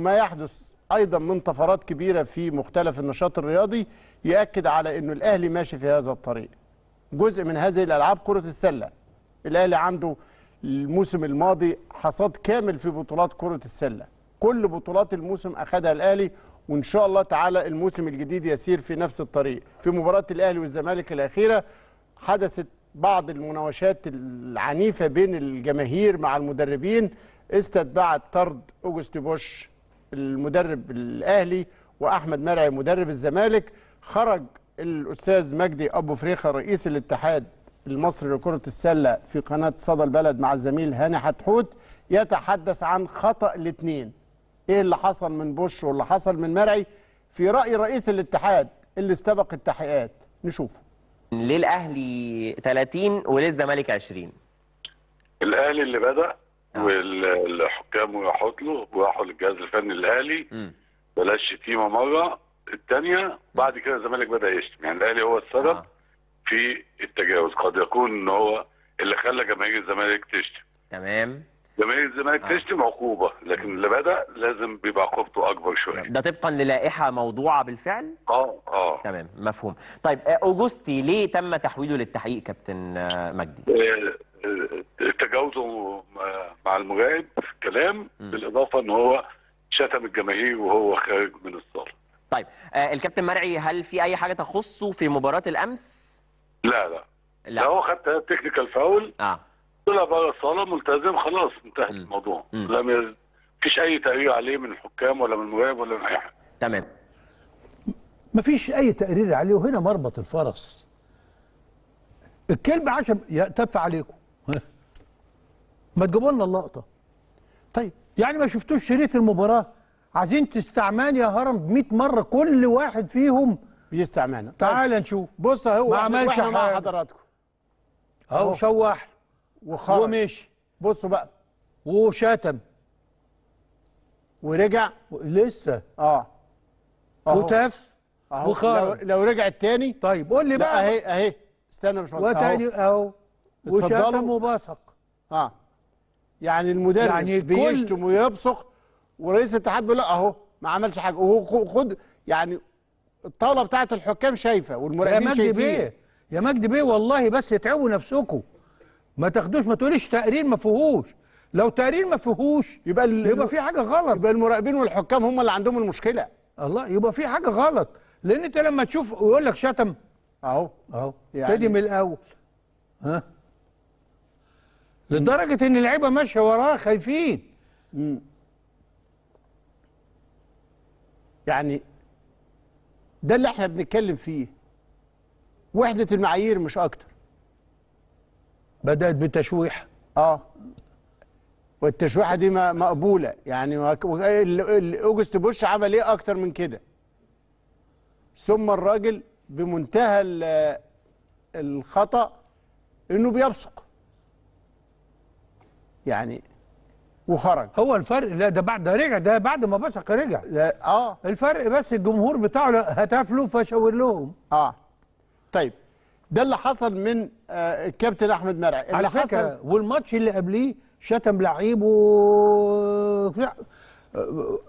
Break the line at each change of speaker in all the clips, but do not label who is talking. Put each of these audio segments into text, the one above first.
ما يحدث ايضا من طفرات كبيره في مختلف النشاط الرياضي يؤكد على انه الاهلي ماشي في هذا الطريق. جزء من هذه الالعاب كره السله. الاهلي عنده الموسم الماضي حصاد كامل في بطولات كره السله. كل بطولات الموسم اخذها الاهلي وان شاء الله تعالى الموسم الجديد يسير في نفس الطريق. في مباراه الاهلي والزمالك الاخيره حدثت بعض المناوشات العنيفه بين الجماهير مع المدربين استتبعت طرد اوجست بوش المدرب الاهلي واحمد مرعي مدرب الزمالك خرج الاستاذ مجدي ابو فريخه رئيس الاتحاد المصري لكره السله في قناه صدى البلد مع الزميل هاني حتحوت يتحدث عن خطا الاثنين ايه اللي حصل من بوش واللي حصل من مرعي في راي رئيس الاتحاد اللي استبق التحقيقات
نشوف ليه الاهلي 30 وليه الزمالك 20 الاهلي اللي بدا نعم. والحكام وراحوا له وراحوا للجهاز الفني الاهلي بلاش شتيمه مره الثانيه بعد كده الزمالك بدا يشتم يعني الاهلي هو السبب آه. في التجاوز قد يكون ان هو اللي خلى جماهير الزمالك تشتم تمام جماهير الزمالك آه. تشتم عقوبه لكن اللي بدا لازم بيبقى عقوبته اكبر شويه ده طبقا للائحه موضوعه بالفعل اه اه تمام مفهوم طيب آه، اوجستي ليه تم تحويله للتحقيق كابتن آه، مجدي تجاوزه مع المغايب في الكلام بالاضافه ان هو شتم الجماهير وهو خارج من الصاله. طيب آه الكابتن مرعي هل في اي حاجه تخصه في مباراه الامس؟ لا لا لا هو خد تكنيكال فاول اه طلع بره الصاله ملتزم خلاص انتهى الموضوع لم فيش اي تقرير عليه من الحكام ولا من المراقب ولا من اي حاجه تمام مفيش اي تقرير عليه وهنا مربط الفرس الكلب عشب تف عليكم ما تجيبوا لنا اللقطه طيب يعني ما شفتوش شريط المباراه عايزين تستعمان يا هرم 100 مره كل واحد فيهم بيستعمانا طيب، تعال نشوف بص اهو ما عملش حاجه مع حضراتكم اهو شوح وخرج ومشي بصوا بقى وشتم ورجع لسه اه وتف اهو وخرج لو, لو رجعت تاني طيب قول لي بقى اهي اهي استنى يا باشمهندس وتاني اهو وشتم وبصق
اه يعني المدرب يعني بيشتم ويبصق ورئيس الاتحاد بيقول لا اهو ما عملش حاجه وهو خد يعني الطاوله بتاعه الحكام شايفه والمراقبين شايفين بيه.
يا مجدي بيه والله بس اتعبوا نفسكم ما تاخدوش ما تقوليش تقرير ما فيهوش لو تقرير ما فيهوش يبقى ال... يبقى في حاجه غلط يبقى المراقبين والحكام هم اللي عندهم المشكله الله يبقى في حاجه غلط لان انت لما تشوف ويقول لك شتم اهو اهو يعني... من الاول ها لدرجه ان اللعيبه ماشيه وراه خايفين يعني ده اللي احنا بنتكلم فيه
وحده المعايير مش اكتر بدات بتشويح اه والتشويحه دي مقبوله يعني اوجست بوش عمل ايه اكتر من كده ثم الراجل بمنتهى
الخطا انه بيبصق يعني وخرج هو الفرق لا ده بعد ده رجع ده بعد ما بثق رجع لا اه الفرق بس الجمهور بتاعه هتاف له فشاور لهم اه طيب
ده اللي حصل من آه الكابتن احمد مرعي اللي على فكره حصل
والماتش اللي قبليه شتم لعيبه و... آه،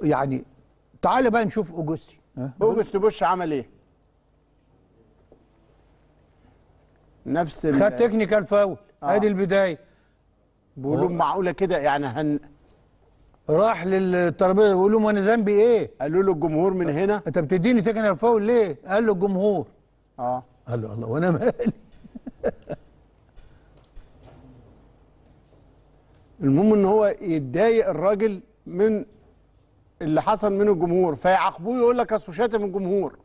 يعني تعال بقى نشوف اوجستي اوجستي بوش عمل ايه نفس خد تكنيكال فاول ادي آه. البدايه بيقولوا
معقوله كده يعني هن
راح للترابيزه بيقول لهم انا ذنبي ايه؟ قالوا له الجمهور من هنا انت بتديني تكن فاول ليه؟ قال له الجمهور اه قال له الله وانا مالي
المهم ان هو يتضايق الراجل من اللي حصل منه الجمهور فيعاقبوه يقول لك اصل شاتم الجمهور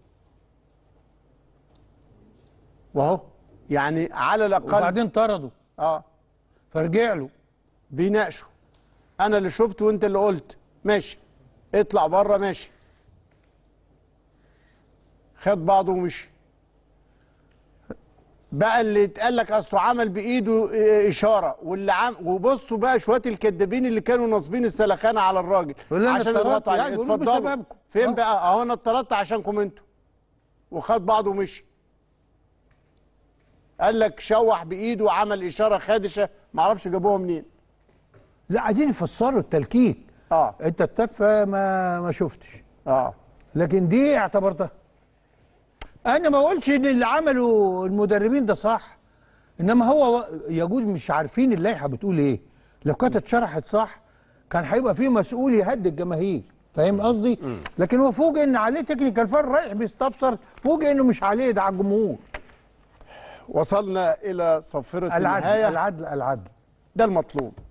واهو يعني على الاقل وبعدين طردوا اه فرجع له بيناقشوا انا اللي شفت وانت اللي قلت ماشي اطلع بره ماشي خد بعضه ومشي بقى اللي اتقال لك اصله عمل بايده آه، اشاره واللي عم وبصوا بقى شويه الكدابين اللي كانوا ناصبين السلخانه على الراجل عشان يضغطوا عليه يعني اتفضلوا فين آه. بقى اهو انا اتطردت عشانكم انتوا وخد بعضه ومشي قال لك شوح بايده وعمل اشاره خادشه معرفش
جابوها منين لا عايزين يفسروا التلكيك اه انت التفه ما ما شفتش اه لكن دي اعتبرتها انا ما اقولش ان اللي عمله المدربين ده صح انما هو يجوز مش عارفين اللائحه بتقول ايه لو كانت اتشرحت صح كان هيبقى في مسؤول يهدد الجماهير فاهم قصدي لكن هو فوجئ ان عليه تكنيكال فار رايح بيستبصر فوجئ انه مش عليه ده على الجمهور
وصلنا الى صفره العدل النهايه العدل العدل ده المطلوب